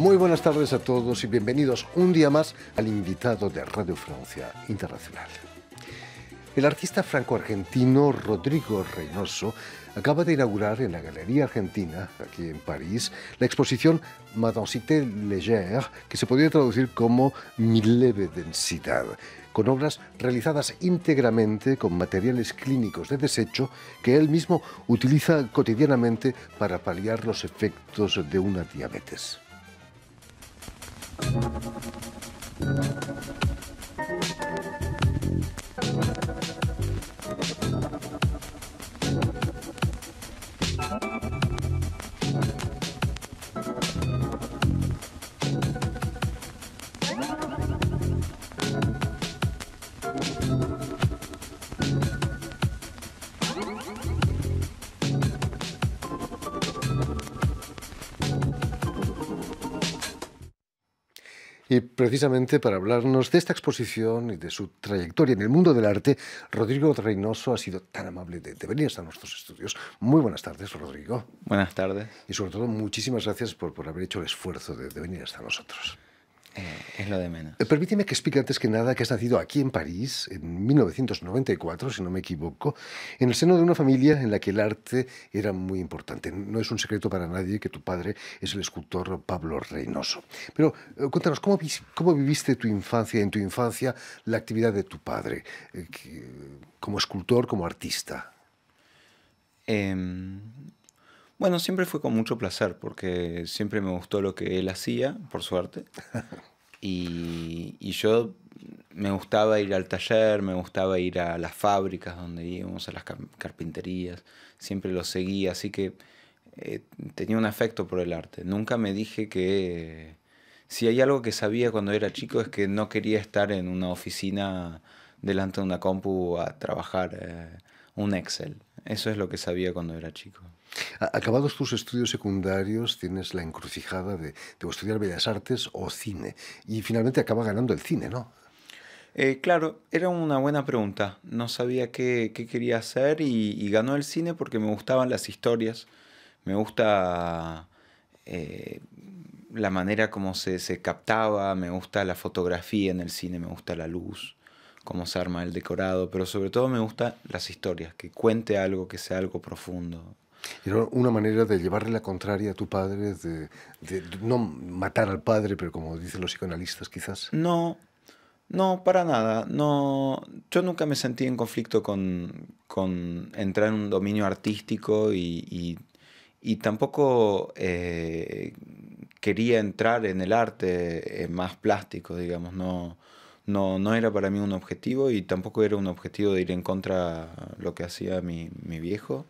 Muy buenas tardes a todos y bienvenidos un día más al invitado de Radio Francia Internacional. El artista franco-argentino Rodrigo Reynoso acaba de inaugurar en la Galería Argentina, aquí en París, la exposición Madoncité Légère, que se podría traducir como Mi leve densidad, con obras realizadas íntegramente con materiales clínicos de desecho que él mismo utiliza cotidianamente para paliar los efectos de una diabetes. Thank you. Y precisamente para hablarnos de esta exposición y de su trayectoria en el mundo del arte, Rodrigo Reynoso ha sido tan amable de, venir hasta nuestros estudios. Muy buenas tardes, Rodrigo. Buenas tardes. Y sobre todo, muchísimas gracias por, por haber hecho el esfuerzo de venir hasta nosotros. Eh, es lo de menos. Eh, permíteme que explique antes que nada que has nacido aquí en París en 1994, si no me equivoco, en el seno de una familia en la que el arte era muy importante. No es un secreto para nadie que tu padre es el escultor Pablo Reynoso. Pero eh, cuéntanos, ¿cómo, viviste tu infancia, en tu infancia, la actividad de tu padre como escultor, como artista? Em, bueno, siempre fue con mucho placer, porque siempre me gustó lo que él hacía, por suerte. Y, yo me gustaba ir al taller, me gustaba ir a las fábricas donde íbamos, a las carpinterías, siempre lo seguía, así que eh, tenía un afecto por el arte. Nunca me dije que... si hay algo que sabía cuando era chico es que no quería estar en una oficina delante de una compu a trabajar eh, un Excel. Eso es lo que sabía cuando era chico. Acabados tus estudios secundarios, tienes la encrucijada de, estudiar bellas artes o cine. Y finalmente acaba ganando el cine, ¿no? Eh, claro, era una buena pregunta. No sabía qué, quería hacer y, ganó el cine porque me gustaban las historias. Me gusta eh, la manera como se, se, captaba, me gusta la fotografía en el cine, me gusta la luz, cómo se arma el decorado, pero sobre todo me gustan las historias, que cuente algo, que sea algo profundo, era una manera de llevarle la contraria a tu padre, de, no matar al padre, pero como dicen los psicoanalistas quizás. No, no, para nada. No, yo nunca me sentí en conflicto con, entrar en un dominio artístico y, tampoco eh, quería entrar en el arte eh, más plástico, digamos, no. No, no, era para mí un objetivo y tampoco era un objetivo de ir en contra de lo que hacía mi, mi viejo.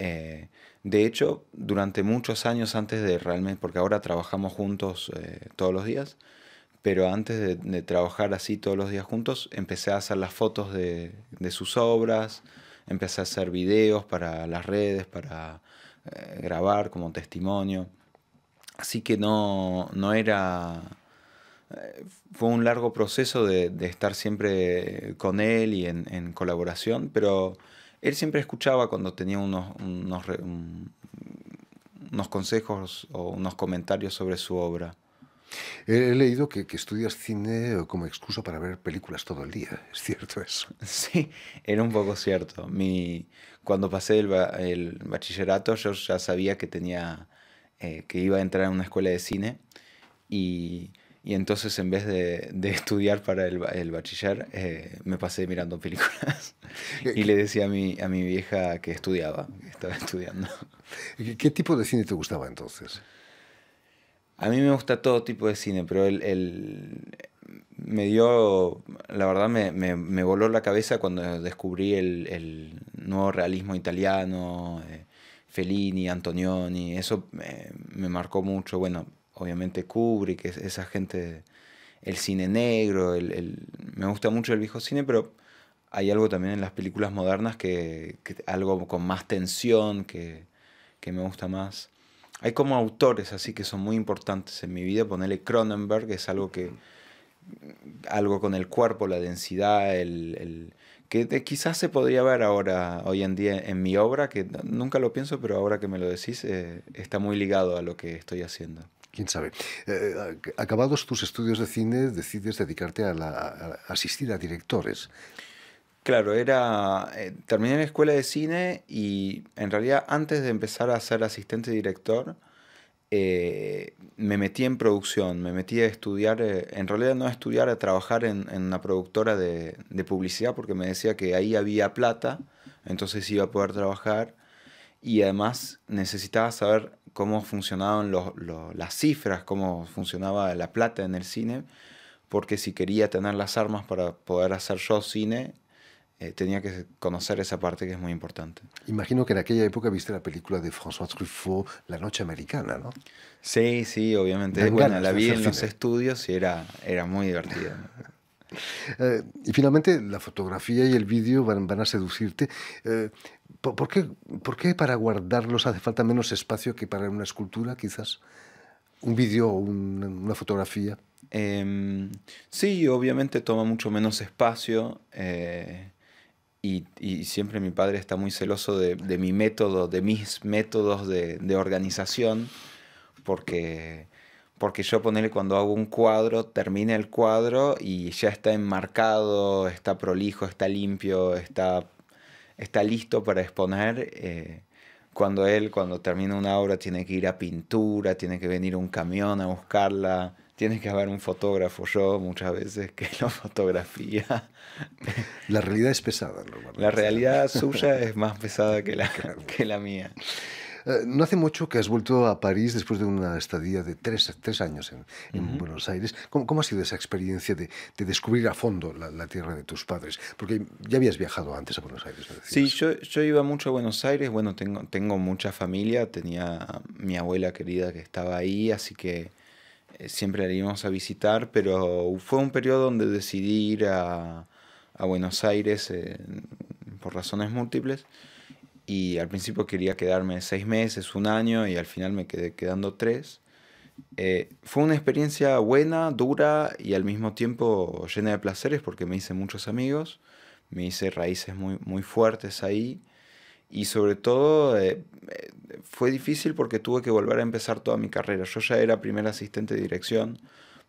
Eh, de hecho, durante muchos años antes de realmente, porque ahora trabajamos juntos eh, todos los días, pero antes de, trabajar así todos los días juntos, empecé a hacer las fotos de, sus obras, empecé a hacer videos para las redes, para eh, grabar como testimonio. Así que no, no era... Fue un largo proceso de, estar siempre con él y en, en colaboración, pero él siempre escuchaba cuando tenía unos, unos, consejos o unos comentarios sobre su obra. He leído que, que, estudias cine como excusa para ver películas todo el día. ¿Es cierto eso? Sí, era un poco cierto. Mi, cuando pasé el, bachillerato yo ya sabía que tenía eh, que iba a entrar en una escuela de cine y y entonces en vez de, de estudiar para el, el bachiller, eh, me pasé mirando películas. y le decía a mi, a mi vieja que estudiaba, que estaba estudiando. ¿Qué tipo de cine te gustaba entonces? A mí me gusta todo tipo de cine, pero el, el me dio, la verdad me, me, me, voló la cabeza cuando descubrí el, el nuevo realismo italiano, eh, Fellini, Antonioni, eso me, me marcó mucho. Bueno, obviamente Kubrick, esa gente, el cine negro, me gusta mucho el viejo cine, pero hay algo también en las películas modernas que, algo con más tensión, que, me gusta más. Hay como autores así que son muy importantes en mi vida, ponerle Cronenberg es algo que algo con el cuerpo, la densidad, el, que quizás se podría ver ahora, hoy en día, en mi obra, que nunca lo pienso, pero ahora que me lo decís, eh, está muy ligado a lo que estoy haciendo quién sabe. Eh, eh, acabados tus estudios de cine, decides dedicarte a, la, asistir a directores. Claro, era. Eh, terminé la escuela de cine y en realidad antes de empezar a ser asistente director, me metí en producción, me metí a estudiar, en realidad no a estudiar, a trabajar en, una productora de, de, publicidad porque me decía que ahí había plata, entonces iba a poder trabajar y además necesitaba saber cómo funcionaban los, las cifras, cómo funcionaba la plata en el cine, porque si quería tener las armas para poder hacer yo cine, eh, tenía que conocer esa parte que es muy importante. Imagino que en aquella época viste la película de François Truffaut, La Noche Americana, ¿no? Sí, sí, obviamente. bueno, la vi en los estudios y era, era muy divertida. Eh, y finalmente la fotografía y el vídeo van, van, a seducirte. Eh, ¿Por, qué, para guardarlos hace falta menos espacio que para una escultura, quizás? ¿Un vídeo o una fotografía? Em, sí, obviamente toma mucho menos espacio. Eh, y, siempre mi padre está muy celoso de, mi método, de mis métodos de, organización, porque porque yo ponerle cuando hago un cuadro, termina el cuadro y ya está enmarcado, está prolijo, está limpio, está está listo para exponer. Eh, cuando él, cuando termina una obra, tiene que ir a pintura, tiene que venir un camión a buscarla, tiene que haber un fotógrafo, yo muchas veces que lo fotografía. La realidad es pesada, La realidad suya es más pesada que la, que la mía. Eh, no hace mucho que has vuelto a París después de una estadía de tres, años en, Buenos Aires. ¿Cómo, ha sido esa experiencia de, descubrir a fondo la, tierra de tus padres? Porque ya habías viajado antes a Buenos Aires. Sí, yo, iba mucho a Buenos Aires. Bueno, tengo, mucha familia. Tenía mi abuela querida que estaba ahí, así que eh, siempre la íbamos a visitar, pero fue un periodo donde decidí ir a, Buenos Aires eh, por razones múltiples. Y al principio quería quedarme seis meses, un año, y al final me quedé quedando tres. Eh, fue una experiencia buena, dura y al mismo tiempo llena de placeres porque me hice muchos amigos, me hice raíces muy, fuertes ahí y sobre todo eh, eh, fue difícil porque tuve que volver a empezar toda mi carrera. Yo ya era primer asistente de dirección,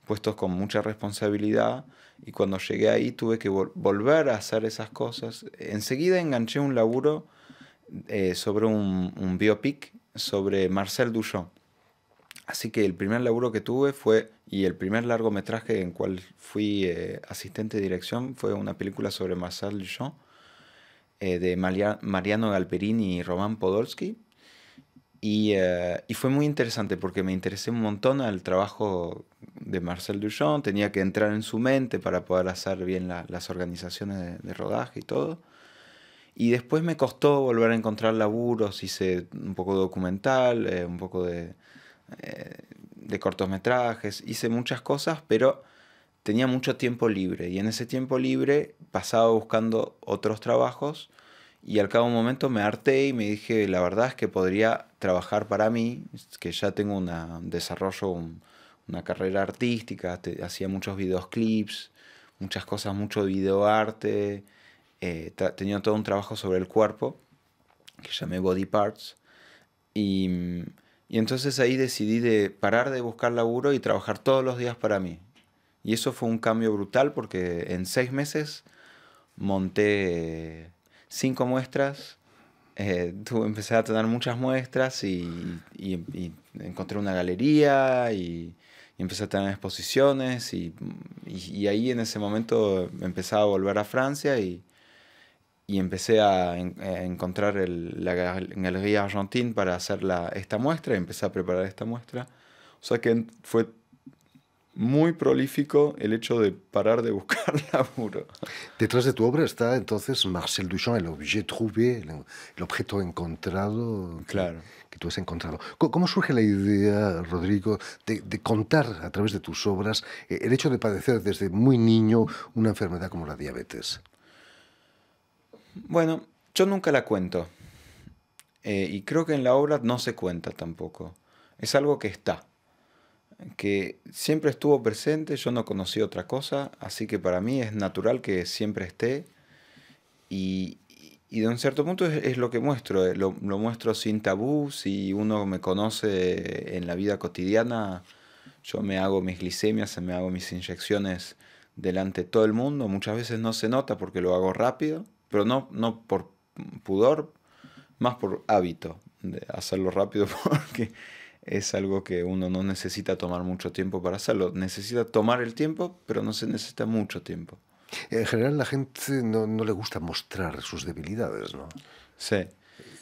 puestos con mucha responsabilidad y cuando llegué ahí tuve que volver a hacer esas cosas. Enseguida enganché un laburo eh, sobre un, biopic sobre Marcel Duchamp. Así que el primer laburo que tuve fue, y el primer largometraje en cual fui eh, asistente de dirección fue una película sobre Marcel Duchamp eh, de Mariano Galperini y Román Podolsky. Y, fue muy interesante porque me interesé un montón al trabajo de Marcel Duchamp, tenía que entrar en su mente para poder hacer bien las organizaciones de rodaje y todo. Y después me costó volver a encontrar laburos, hice un poco de documental, eh, un poco eh, de, cortometrajes, hice muchas cosas, pero tenía mucho tiempo libre. Y en ese tiempo libre pasaba buscando otros trabajos y al cabo de un momento me harté y me dije, la verdad es que podría trabajar para mí, que ya tengo un desarrollo, una carrera artística, hacía muchos videoclips, muchas cosas, mucho videoarte. Eh, tenía todo un trabajo sobre el cuerpo que llamé Body Parts. Y, y, entonces ahí decidí de parar de buscar laburo y trabajar todos los días para mí. Y eso fue un cambio brutal porque en seis meses monté cinco muestras, eh, empecé a tener muchas muestras y, y, y encontré una galería y, empecé a tener exposiciones y, ahí en ese momento empecé a volver a Francia y, y empecé a, encontrar el, la Galería Argentina para hacer la, esta muestra y empecé a preparar esta muestra. O sea que fue muy prolífico el hecho de parar de buscar laburo. Detrás de tu obra está entonces Marcel Duchamp, el objeto trouvé, el, objeto encontrado claro. que, tú has encontrado. ¿Cómo, surge la idea, Rodrigo, de, contar a través de tus obras eh, el hecho de padecer desde muy niño una enfermedad como la diabetes? Bueno, yo nunca la cuento. Eh, y creo que en la obra no se cuenta tampoco. Es algo que está, que siempre estuvo presente, yo no conocí otra cosa, así que para mí es natural que siempre esté. Y, y de un cierto punto es, lo que muestro, eh, lo, lo, muestro sin tabú, si uno me conoce en la vida cotidiana, yo me hago mis glicemias, me hago mis inyecciones delante de todo el mundo, muchas veces no se nota porque lo hago rápido pero no, no por pudor, más por hábito de hacerlo rápido porque es algo que uno no necesita tomar mucho tiempo para hacerlo. Necesita tomar el tiempo, pero no se necesita mucho tiempo. En general la gente no, le gusta mostrar sus debilidades, ¿no? Sí.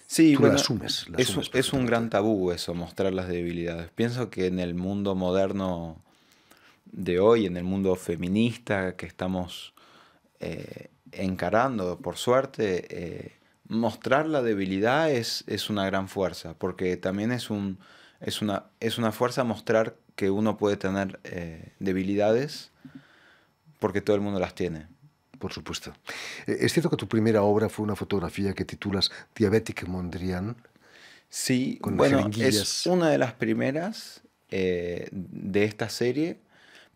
Sí, bueno, asumes, es, es un gran tabú eso, mostrar las debilidades. Pienso que en el mundo moderno de hoy, en el mundo feminista que estamos eh, encarando, por suerte, eh, mostrar la debilidad es, es, una gran fuerza, porque también es, un, es, una, es una fuerza mostrar que uno puede tener eh, debilidades, porque todo el mundo las tiene. Por supuesto. Eh, ¿Es cierto que tu primera obra fue una fotografía que titulas Diabetic Mondrian? Sí, bueno, es una de las primeras de esta serie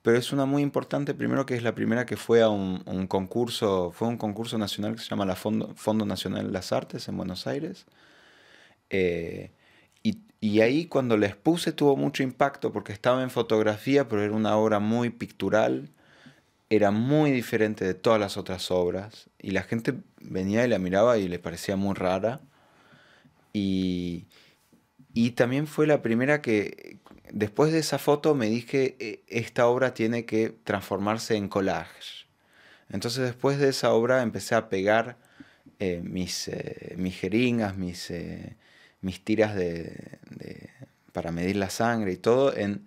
pero es una muy importante, primero que es la primera que fue a un, concurso, fue un concurso nacional que se llama la Fondo, Nacional de las Artes en Buenos Aires. Eh, y, ahí cuando la expuse tuvo mucho impacto porque estaba en fotografía, pero era una obra muy pictural, era muy diferente de todas las otras obras, y la gente venía y la miraba y le parecía muy rara. Y, y también fue la primera que, después de esa foto me dije, e, esta obra tiene que transformarse en collage. Entonces después de esa obra empecé a pegar eh, mis, eh, mis, jeringas, mis, eh, mis tiras de, para medir la sangre y todo en,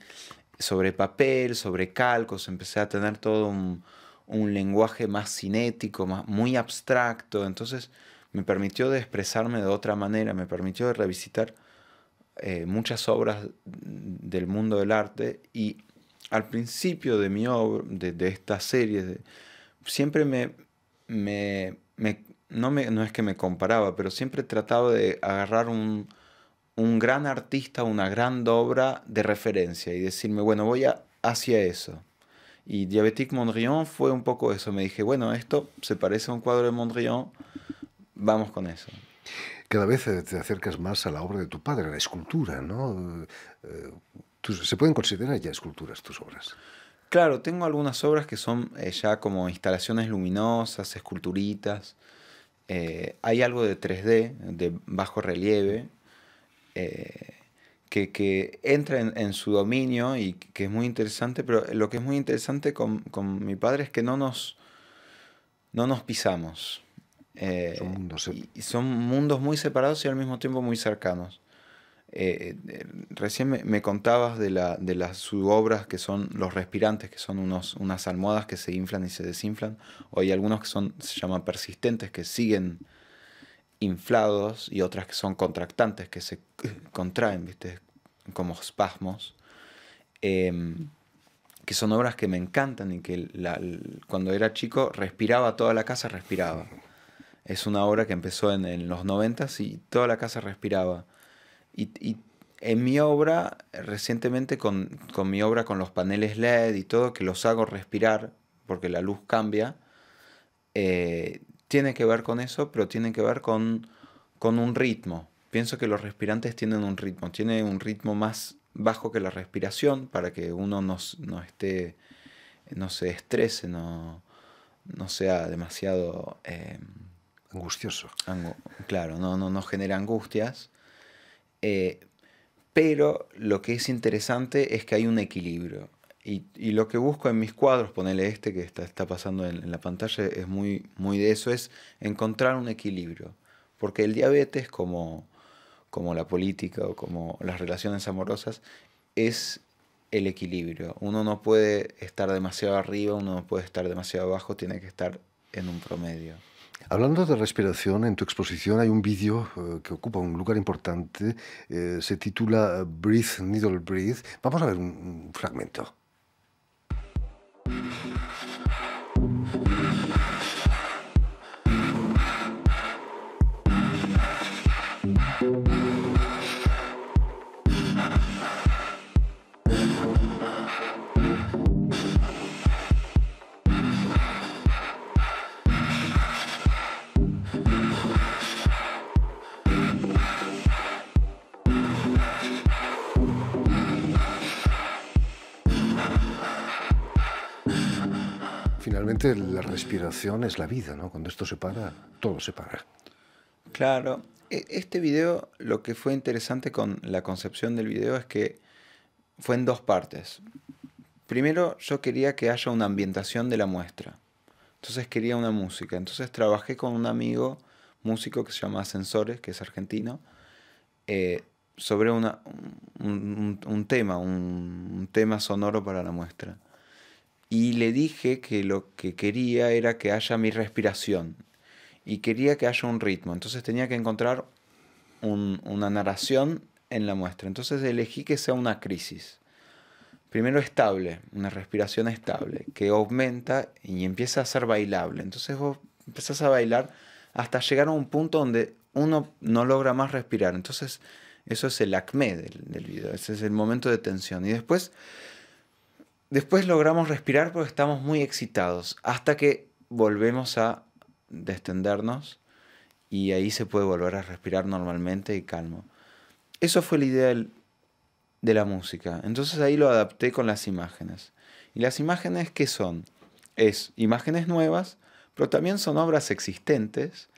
sobre papel, sobre calcos, empecé a tener todo un, un lenguaje más cinético, más, muy abstracto, entonces me permitió de expresarme de otra manera, me permitió de revisitar eh, muchas obras del mundo del arte y al principio de mi obra, de, esta serie, siempre me, me, no me, no es que me comparaba, pero siempre trataba de agarrar un, gran artista, una gran obra de referencia y decirme, bueno, voy a, hacia eso. Y Diabétique Mondrian fue un poco eso. Me dije, bueno, esto se parece a un cuadro de Mondrian, vamos con eso cada vez eh, te acercas más a la obra de tu padre, a la escultura, ¿no? Eh, ¿Se pueden considerar ya esculturas tus obras? Claro, tengo algunas obras que son eh, ya como instalaciones luminosas, esculturitas. hay algo de 3D, de bajo relieve, que, que, entra en, su dominio y que es muy interesante, pero lo que es muy interesante con, mi padre es que no nos, no nos pisamos son, eh, mundos, y son mundos muy separados y al mismo tiempo muy cercanos. Eh, eh, recién me, contabas de, la, de las subobras que son los respirantes, que son unos, unas almohadas que se inflan y se desinflan. O hay algunos que son, se llaman persistentes, que siguen inflados y otras que son contractantes, que se contraen, ¿viste? como espasmos. Em, que son obras que me encantan y que cuando era chico respiraba toda la casa, respiraba es una obra que empezó en, en los noventas y toda la casa respiraba. Y, y en mi obra, recientemente con, con, mi obra con los paneles LED y todo, que los hago respirar porque la luz cambia, eh, tiene que ver con eso, pero tiene que ver con, con un ritmo. Pienso que los respirantes tienen un ritmo, tiene un ritmo más bajo que la respiración para que uno no, no esté, no se estrese, no, no sea demasiado... Em, angustioso. claro, no, no, genera angustias. Eh, pero lo que es interesante es que hay un equilibrio. Y, lo que busco en mis cuadros, ponele este que está, pasando en, la pantalla, es muy, muy de eso, es encontrar un equilibrio. Porque el diabetes, como, como la política o como las relaciones amorosas, es el equilibrio. Uno no puede estar demasiado arriba, uno no puede estar demasiado abajo, tiene que estar en un promedio. Hablando de respiración, en tu exposición hay un vídeo eh, que ocupa un lugar importante, eh, se titula eh, Breathe, Needle Breathe. Vamos a ver un fragmento. la respiración es la vida, ¿no? Cuando esto se para, todo se para. Claro. E, este video, lo que fue interesante con la concepción del video es que fue en dos partes. Primero, yo quería que haya una ambientación de la muestra. Entonces quería una música. Entonces trabajé con un amigo músico que se llama Ascensores, que es argentino, eh, sobre una, un, tema, un tema sonoro para la muestra y le dije que lo que quería era que haya mi respiración y quería que haya un ritmo. Entonces tenía que encontrar una narración en la muestra. Entonces elegí que sea una crisis. Primero estable, una respiración estable, que aumenta y empieza a ser bailable. Entonces vos empezás a bailar hasta llegar a un punto donde uno no logra más respirar. Entonces eso es el acme del, del video, ese es el momento de tensión. Y después Después logramos respirar porque estamos muy excitados, hasta que volvemos a destendernos y ahí se puede volver a respirar normalmente y calmo. Eso fue la idea de la música. Entonces ahí lo adapté con las imágenes. ¿Y las imágenes qué son? Es imágenes nuevas, pero también son obras existentes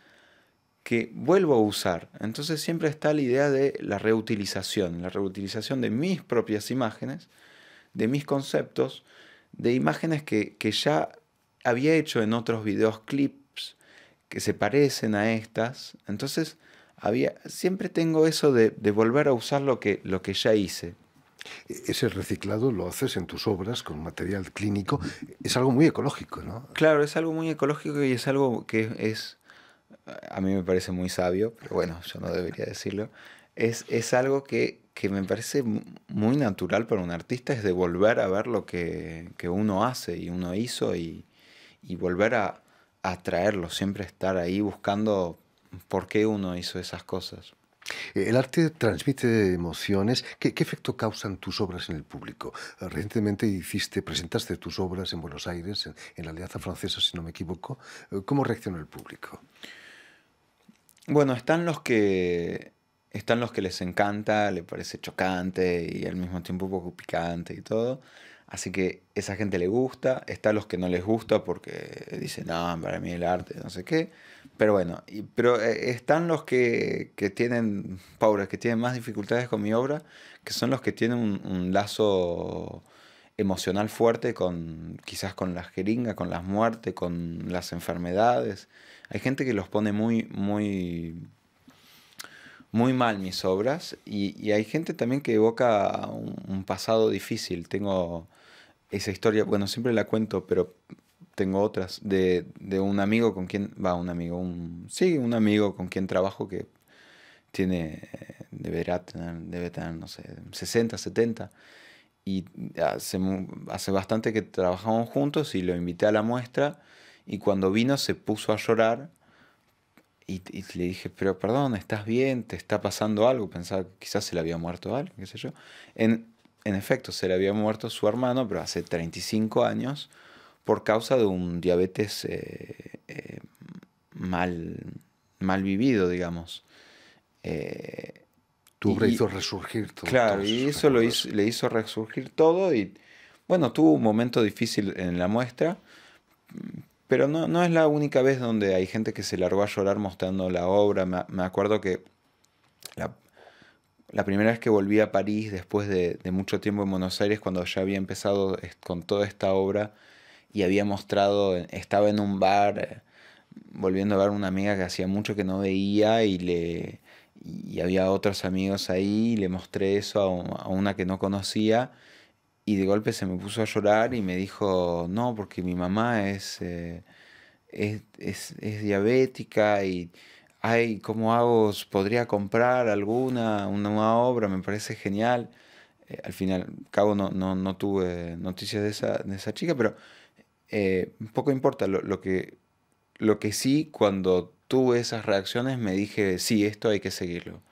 que vuelvo a usar. Entonces siempre está la idea de la reutilización, la reutilización de mis propias imágenes de mis conceptos, de imágenes que, ya había hecho en otros videos clips que se parecen a estas. Entonces, había, siempre tengo eso de, de volver a usar lo que, lo que ya hice. E-, ese reciclado lo haces en tus obras con material clínico. Es algo muy ecológico, ¿no? Claro, es algo muy ecológico y es algo que es, a mí me parece muy sabio, pero bueno, yo no debería decirlo es, algo que, me parece muy natural para un artista, es de volver a ver lo que, uno hace y uno hizo y, volver a traerlo siempre estar ahí buscando por qué uno hizo esas cosas. El arte transmite emociones. ¿Qué, ¿Qué, efecto causan tus obras en el público? Recientemente hiciste, presentaste tus obras en Buenos Aires, en la Alianza Francesa, si no me equivoco. ¿Cómo reaccionó el público? Bueno, están los que están los que les encanta, le parece chocante y al mismo tiempo un poco picante y todo. Así que esa gente le gusta, está los que no les gusta porque dicen, no, para mí el arte, no sé qué. Pero bueno, pero eh, están los que, tienen, Paula, que tienen más dificultades con mi obra, que son los que tienen un, un lazo emocional fuerte con quizás con las jeringas, con las muertes, con las enfermedades. Hay gente que los pone muy, muy muy mal mis obras y, hay gente también que evoca un, pasado difícil. Tengo esa historia, bueno, siempre la cuento, pero tengo otras de, un amigo con quien, va, un amigo, un, sí, un amigo con quien trabajo que tiene, deberá tener, debe tener, no sé, 60, 70. Y hace, hace bastante que trabajamos juntos y lo invité a la muestra y cuando vino se puso a llorar y, le dije, pero perdón, ¿estás bien? ¿Te está pasando algo? Pensaba que quizás se le había muerto alguien, qué sé yo. En, en efecto, se le había muerto su hermano, pero hace 35 años, por causa de un diabetes eh, eh, mal, mal vivido, digamos. Eh, Tú hizo resurgir todo. Claro, y eso lo hizo, le hizo resurgir todo y, bueno, tuvo un momento difícil en la muestra, pero no, es la única vez donde hay gente que se largó a llorar mostrando la obra. Me, acuerdo que la, primera vez que volví a París, después de, mucho tiempo en Buenos Aires, cuando ya había empezado con toda esta obra y había mostrado, estaba en un bar, eh, volviendo a ver una amiga que hacía mucho que no veía y le... Y había otros amigos ahí, y le mostré eso a una que no conocía y de golpe se me puso a llorar y me dijo, no, porque mi mamá es, eh, es, diabética y, ay, ¿cómo hago? ¿Podría comprar alguna, una, nueva obra? Me parece genial. Eh, al final, cabo, no, tuve noticias de esa, de esa chica, pero eh, poco importa. Lo, lo, que, lo que sí, cuando tuve esas reacciones, me dije, sí, esto hay que seguirlo.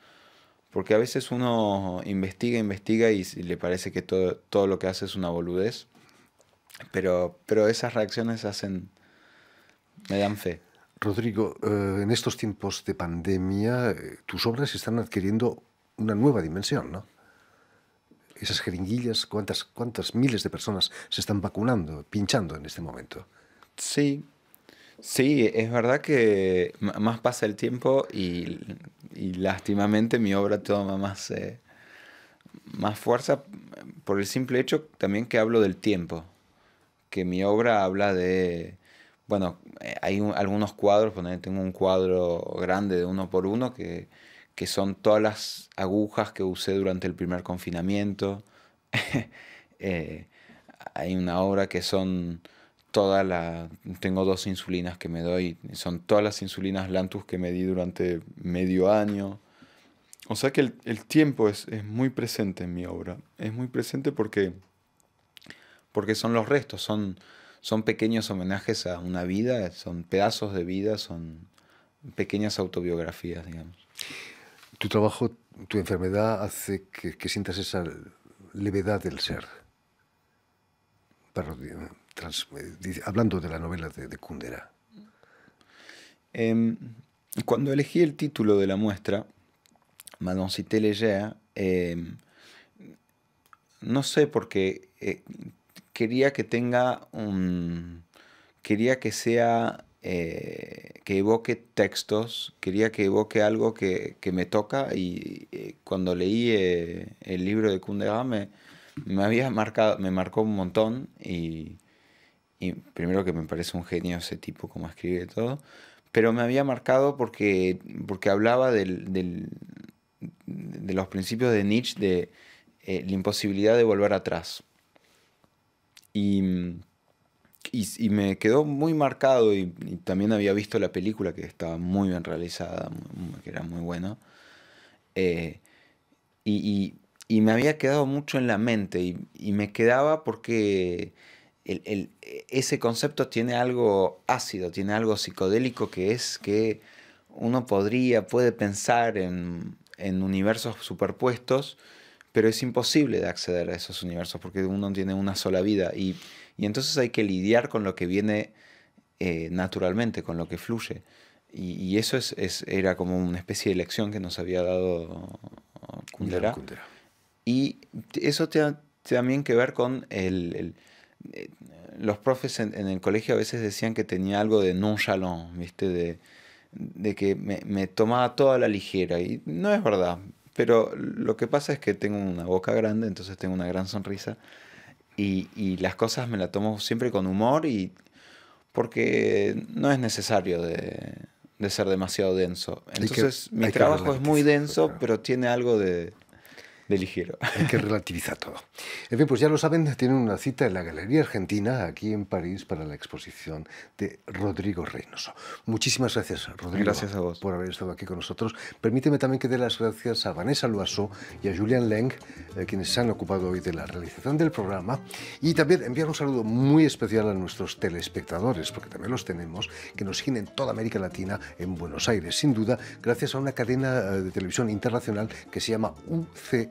Porque a veces uno investiga, investiga y le parece que todo, todo lo que hace es una boludez. Pero, pero esas reacciones hacen, me dan fe. Rodrigo, eh, en estos tiempos de pandemia, eh, tus obras están adquiriendo una nueva dimensión, ¿no? Esas jeringuillas, ¿cuántas, cuántas miles de personas se están vacunando, pinchando en este momento? Sí, Sí, es verdad que más pasa el tiempo y, y lástimamente mi obra toma más, eh, más fuerza mm, por el simple hecho también que hablo del tiempo, que mi obra habla de, bueno, eh, hay algunos cuadros, tengo un cuadro grande de uno por uno que, son todas las agujas que usé durante el primer confinamiento. Eh, hay una obra que son la. Tengo dos insulinas que me doy. Son todas las insulinas Lantus que me di durante medio año. O sea que el, tiempo es, muy presente en mi obra. Es muy presente porque, porque son los restos, son, son pequeños homenajes a una vida, son pedazos de vida, son pequeñas autobiografías, digamos. Tu trabajo, tu enfermedad hace que, que sientas esa levedad del ser hablando de la novela de, Kundera. Em, cuando elegí el título de la muestra, Madame Cité em, no sé porque eh, quería que tenga un. quería que sea. Eh, que evoque textos, quería que evoque algo que, me toca y eh, cuando leí el libro de Kundera me, me había marcado, me marcó un montón y y primero que me parece un genio ese tipo como escribe todo, pero me había marcado porque, porque hablaba del, del, de los principios de Nietzsche de eh, la imposibilidad de volver atrás. Y, y, me quedó muy marcado y, también había visto la película que estaba muy bien realizada, que era muy buena. Eh, y, y, me había quedado mucho en la mente y me quedaba porque el, ese concepto tiene algo ácido, tiene algo psicodélico que es que uno podría, puede pensar en, universos superpuestos, pero es imposible de acceder a esos universos porque uno tiene una sola vida y, entonces hay que lidiar con lo que viene eh, naturalmente, con lo que fluye. Y, eso es, era como una especie de lección que nos había dado Kundera. Y eso tiene también que ver con el los profes en, el colegio a veces decían que tenía algo de nonchalant, ¿viste? De, de que me, tomaba toda la ligera. Y no es verdad. Pero lo que pasa es que tengo una boca grande, entonces tengo una gran sonrisa. Y, las cosas me las tomo siempre con humor y porque no es necesario de, ser demasiado denso. Entonces mi trabajo es muy denso, pero tiene algo de, de ligero. Hay que relativizar todo. En fin, pues ya lo saben, tienen una cita en la Galería Argentina, aquí en París, para la exposición de Rodrigo Reynoso. Muchísimas gracias, Rodrigo. Gracias Por haber estado aquí con nosotros. Permíteme también que dé las gracias a Vanessa Luaso y a Julian Leng, eh, quienes se han ocupado hoy de la realización del programa. Y también enviar un saludo muy especial a nuestros telespectadores, porque también los tenemos, que nos siguen en toda América Latina, en Buenos Aires, sin duda, gracias a una cadena eh, de televisión internacional que se llama UCE